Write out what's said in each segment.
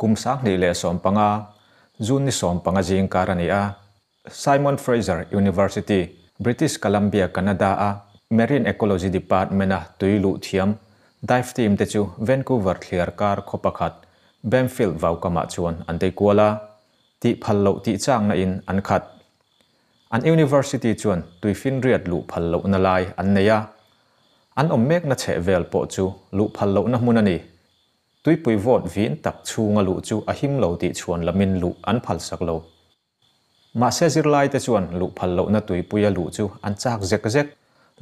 กุมสักนี่เหละสมปังอาจูนิส่สมปังอาจิงการันย์อาไซมอนฟรเซอร์อุนิเวอร์ซิตี้บริติชคลัมเบียแคนาดาอาแมรินเอโคโลจีดีพาร์ตเมนต์ตุยลูทิียมไดฟ์ทีมเตจูเวนคูเวอร์เคลียร์คาร์คอปักฮัตเบนฟิลด์วาวกามาชวนอันเดกัวลาที่พัลโลที่จางนั่นเองอันขัดอันอุนิเวอร์ซิตี้ชวนตุยฟินเรียดลูพัลโลนลายอันเนียอันอเมกนัชเชเวลโปจูลูพัลโลนัมุนันีตุยปุยวอดวินตักชูงลุจูอหิมโลติชวนละมินลุอันพัลสักโลมาเซจิรไลแต่ชวนลุพัลโลนตุยปุยลุจูอันจากเจกเจก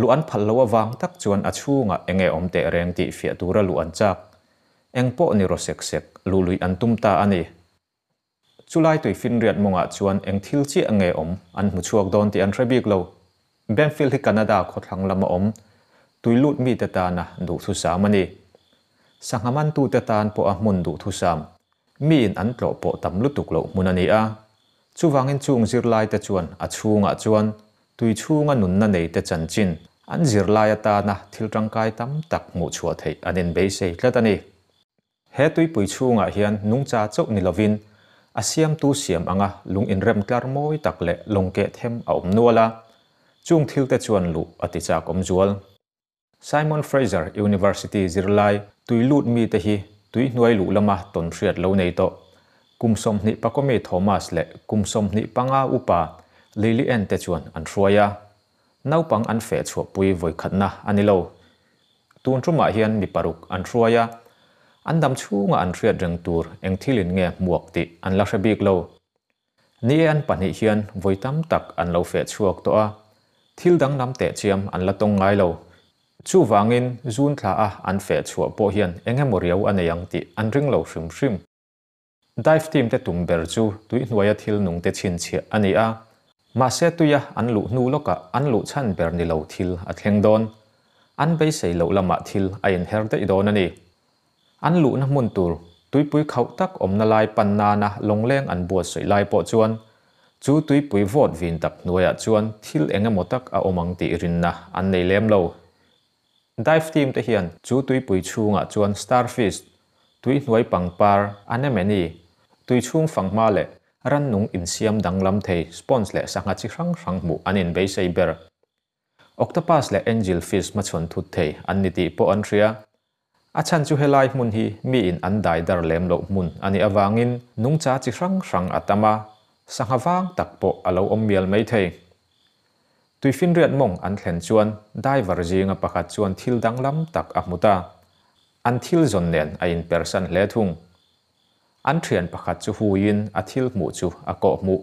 ลุอันพัลโลวังตักชวนอชูงะเองเออมเตเรียงติเฟียตูระลุอันจากเองโปนิโรเซกเซกลุลุยอันตุมตาอันนี้จุไลตุยฟินเรียดมงะชวนเองทิลจีเองเออมอันมุชวกดอนติอันเรบิกโลเบนฟิลที่แคนาดาโคตรทางละมอมตุยลุดมีแต่ตานะดูสุสามันนี้สังหมันตูเตตานปออมุนดูทุซามมีอินอันโกลปอตำลุตุกโลมุนันนีอาชูวังอินชูงจิรไลเตจวนอัชูงอัจวนตุยชูงอันนุนนันเนเตจันจินอันจิรไลตานะทิลรังไกตัมตักมูชัวเทอันเนเบเซกละตันอีเฮตุยปุยชูงอะเฮียนนุงจ้าจกนิลวินอาเซียมตูเซียมอังะลุงอินเรมกลาร์มอยตักเละลงเกะเทมอมนัวละจุงทิลเตจวนลุอติจากอมจวล Simon Fraser University Zirlai tui lut mi te hi tui nuai lu lama ton hriat lo nei to kumsom ni pakome Thomas le kumsom ni panga upa Lily en te chuan an hruaya naupang an fe chua pui voi khatna anilo tun truma hian mi paruk an hruaya an dam chunga an hriat reng tur eng thilin nge muak ti an la hrebik lo ni e an pani hian voitam tak an lo fe chuak to a thil dang nam te chiam an la tong ngai lo chu wangin zun thla a an fe chua po hian engemaw riau an eiang ti an ring lo hrim hrim dive team te tumber chu tui hnuaia thil nung te chin chi ani a ma se tuya an lu hnu loka an lu chan ber ni lo thil a thleng don an bei sei lo lama thil a in her te idon ani an lu na mun tur tui pui khau tak om na lai pan na na long leng an bua sei lai po chuan chu tui pui vot vin tak nuaya chuan thil engemaw tak a omang ti rin na an nei lem lo dive team te hian chu tui pui chhunga chuan starfish tui hnuai pangpar anemone tui chhung fangma le ran nung in siam danglam thei spons le sanga chi hrang hrang mu anin bei sei ber octopus le angel fish ma chon thut thei an ni ti po an thria a chan chu helai mun hi mi in an dai dar lem lo mun ani awangin nung cha chi hrang hrang atama sangawang takpo alo om miel mai thei tuy phiên riat mong an thlen chuan diver zinga pakhat chuan thil dang lắm tak a ta an thil zon nen a in persan hle thung an thian pakhat chu yên a à thil mu chu a à ko mu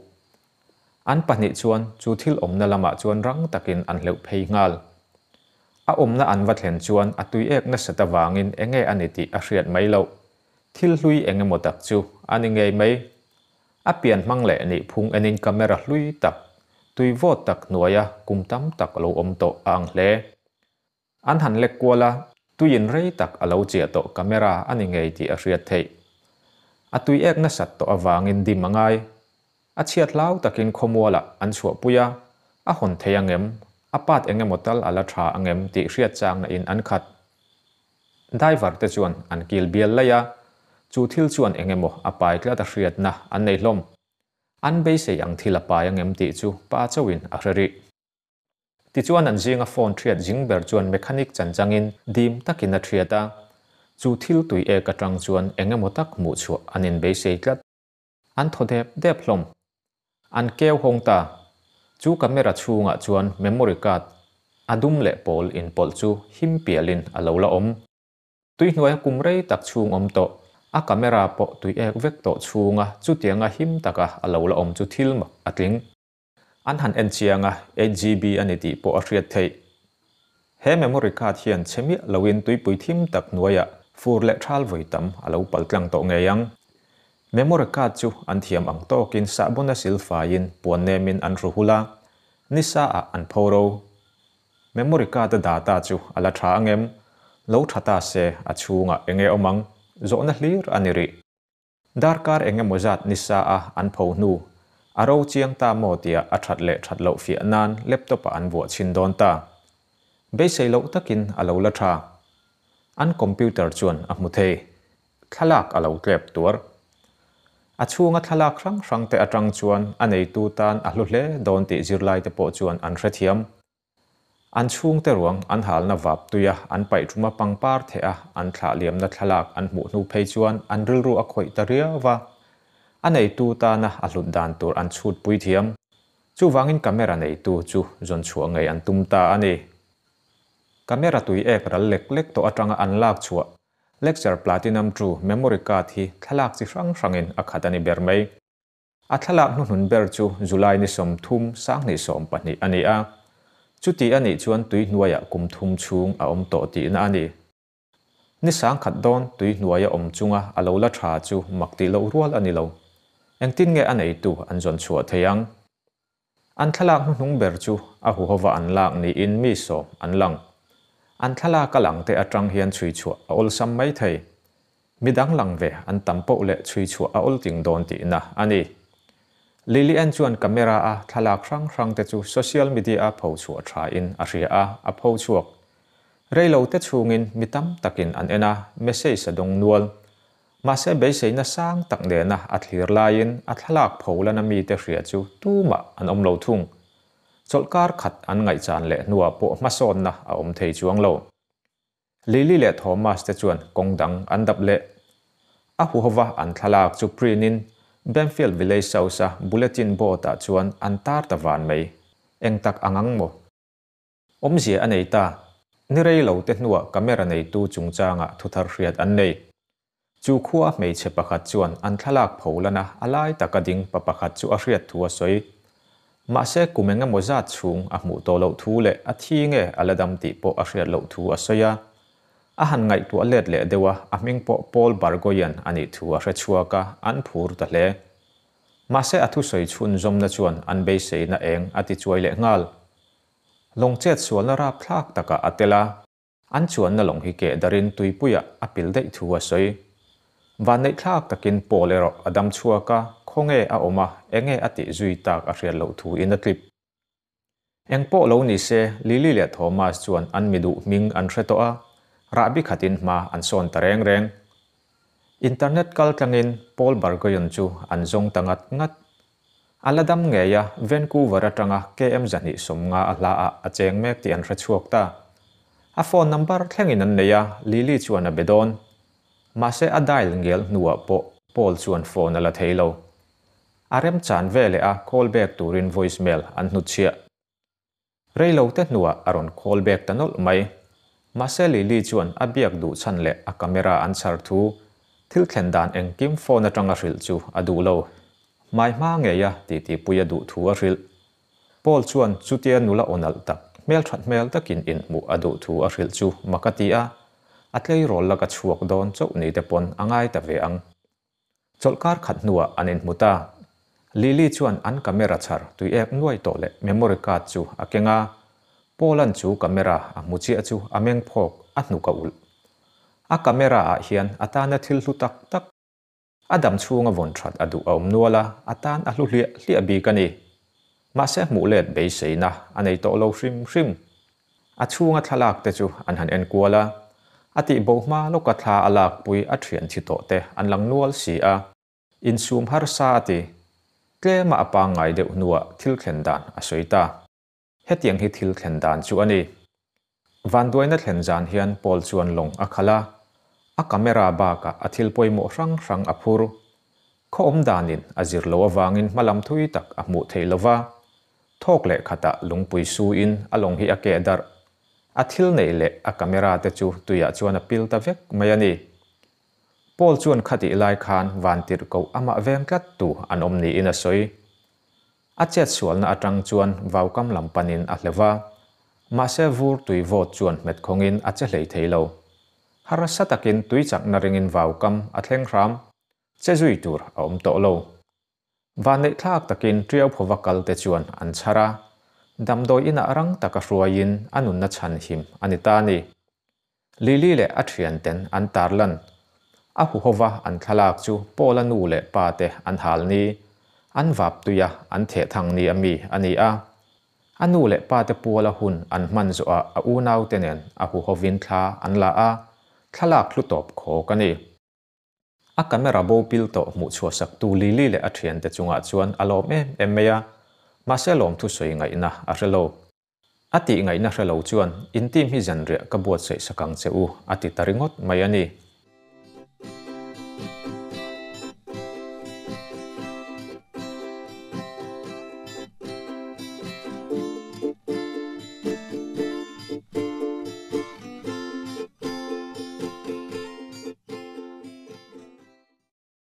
an pahnih chuan chu thil omna lama chuan răng rang takin an hleuh phei ngal a à omna an vật thlen chuan a tui ek na sata wangin enge aniti a hriat mai lo thil hlui enge motak chu ani nghe mai a pian mang le ni phung enin camera hlui tak ตุยโวตักหน่วยกุมตั้มตักเราอมโตอังเลอันหันเล็กกว่าละตุยินไรตักเราเจียโตกล้องอันยังไงที่เรียดเทอตุยเอกนั่นสัตโตอวางินดิมังไงอาเชียดเล่าตักินขมัวละอันสวปุยอาหนเทียงเอ็มอาปัดเองมตัลอาลาทราอังเอ็มติเรียดจางในอินอันขัดได้วัดแต่ชวนอันกิลเบียลเลยจูทิลชวนเองมออาไปกล้าตะเรียดนะอันในลม an be se e ang thila pa yang em ti chu cho win a rari ti chuan an zinga phone thiat jingber chuan mechanic chan changin dim takin a thiata chu thil tui e ka tang chuan engemaw tak mu chu anin be se e tlat an thodep dep hlom an keu hong ta chu camera chunga ah chuan memory card adum le pol in pol chu him pialin alo la om tui hnuai kum rei tak chung om to a camera po tui ek vek to chunga chu tianga him taka alola om chu thilma atling an han en chianga 8GB ani ti po atriat thei he memory card hian chemi lawin tui pui thim tak nuaya fur le thal voi tam alo pal tlang to ngeyang memory card chu an thiam ang to kin sa bona silfa in puan nemin an ruhula nisa a an phoro memory card data chu ala tha angem lo thata se achunga enge omang zo na hlir aniri. Darkar enge mojat nisa a pho nu. Aro chiang ta mo tia a that le that lo fi anan laptop an vuat chin don ta. Be sei lo takin a lo la tha. An computer chuan a mu thei. Thalak a lo tlep tuar. A chunga thalak rang rang te atang chuan anei tu tan a hlu hle don ti zirlai te po chuan an hrethiam an chung te ruang an hal na vap tuya an pai thuma pangpar the a an thla liam na thalak an mu nu phei chuan an ril ru a khoi ta ria wa anei tu ta na a hlut dan tur an chhut pui thiam chu wangin camera nei tu chu zon chu ngai an tum ta ani camera tui ek ral lek lek to atanga an lak chua lecture platinum true memory card hi thalak chi hrang hrangin akhatani bermei a thalak nu hun ber chu julai ni som thum sang ni som pani ani a จุดที่อันนี้ชวนตุยหน่วยกุมทุ่มชุงอาอมโตตีนอันนี้นิสังขัดดอนตุยหน่วยอมจุงอาอาโลละทราจูมักตีเลวรัวอันนี้เลวเอ็งตินเงอันนี้ตัวอันจนชัวเทียงอันทลากนุ่งเบรจูอาหัวว่าอันลากนี่อินมีสมอันลังอันทลากหลังเตอจังเฮียนชุยชัวอาอลซัมไม่เทยมิดังหลังเวอันตัมโปเลชุยชัวอาอลติงโดนตีนะอันนี้ Lily en chuan camera a thalak rang rang te chu social media a pho chu tha in a ria a a pho chuak reilo te chungin mitam takin an ena message adong nual ma se be se na sang tak de na a thlir lain a thalak pho lan mi te ria chu tu ma an om lo thung cholkar khat an ngai chan le nuwa po ma son na a om thei chuang lo Lily le Thomas te chuan kongdang an dap le a hu hova an thalak chu prinin Benfield Village Sousa bulletin board ta chuan an tar ta van mai eng tak angang mo om zia anei ta ni rei lo te nuwa camera nei tu chungchanga thuthar hriat an nei chu khuwa mei che pakhat chuan an thalak pholana alai takading pa pakhat chu a hriat thuwa soi ma se kumenga moza chung a mu to lo thu le a thinge aladam ti po a hriat lo thu a soya a han ngai tu alet le dewa aming po pol bargoyan ani thu a rechua ka an phur ta le ma se athu soi chun zom na chuan an be se na eng ati chuai le ngal long chet sual na ra phlak taka atela an chuan na long hi ke darin tuipuya apil dei thu a soi van nei thlak takin polero adam chua ka khonge a oma enge ati zui tak a hrial lo thu in a clip eng po lo ni se lili le thomas chuan an midu ming an hre to a rabi khatin ma an son tareng reng internet kal tangin Paul Bargoyon chu an zong tangat ngat aladam ngeya Vancouver atanga KM jani somnga ala a cheng mek ti an rachuak ta a phone number thlengin an neya Lily chuan a bedon ma se a dial ngel nuwa po Paul chuan phone ala theilo arem chan vele a call back turin voicemail an hnu chia reilo te nuwa aron call back tanol mai มาเซลีลีจวนอบียกดูชันเละอะกเมราอันชาร์ทูทิลเคนดานเองกิมโฟนจังอาริลจูอดูโลไม่มาเงียตีตีปุยดูทัวริลปอลชวนจุดเทียนุลาอนัลตักเมลทัดเมลตะกินอินมูอดูทัวริลจูมากตีอาอัตเลยรอลลักัชวกดอนจุนี่เดปนอ่างไอตะเวีังจอลการขัดนัวอันอินมุตาลีลีจวนอันกเมราชาร์ตุยเอ็กนวยโตเละเมมโมริกาจูอกเงา Poland chu camera a muchi a chu ameng phok a hnu ka ul. A camera ah a hian atana thil hlu tak tak adam chunga von that adu a um nuala atan a hlu hlia hlia bi ka ni. Ma se mu let be sei na anei to lo shrim shrim. A chunga thalak te chu an han en kuala. Ati bo ma lo ka tha alak pui a thian thi to te an lang nual si a. In sum har sa ti. Tle ma apa ngai de unua thil khen dan a soita hetiang hi thil thlen dan chú anh van duaina thlen zan hian pol chuan long akala khala a camera ba ka a thil poimo rang rang a phur kho om danin Azir zir lo awangin malam thui tak a mu thei lova thok le khata lungpui su in along hi a ke dar a thil nei le a camera te chu tuya chuan a pil ta vek mai ani Paul chuan khati lai khan van tir ko ama veng tlat tu an om ni in a soi a chet sualna atang chuan vaukam lampanin a hlewa ma se vur tui vot chuan met khongin a che hlei theilo harasa takin tui chak na ringin vaukam a thleng khram che zui tur a om to lo và nệ thác takin triều phô vạc kal te chuan an chara dam doi ina arang taka ruayin anun na chan him ni lili le athian ten an tarlan a hu hova an thalak chu polanu le pa te an ni. อันวับตุยะอันเถทางนี้มีอันนี้อ่ะอันนู้เลกป้าเตปัวละหุนอันมันจัวอาอูนาวเตเนนอาหูฮวินทลาอันละอ่ะทลักลุตบโคกันนี่อาการเมระบบปิลโตมุชัวสักตูลิลิเลอเทียนเตจงอาจวนอารมณ์เอ็มเอ็มเมียมาเสลอมทุสวยไงนะอาเรโลอติไงนะเรโลจวนอินทีมฮิจันเรียกบวชใส่สกังเซอูอติตริงดไม่ยันนี่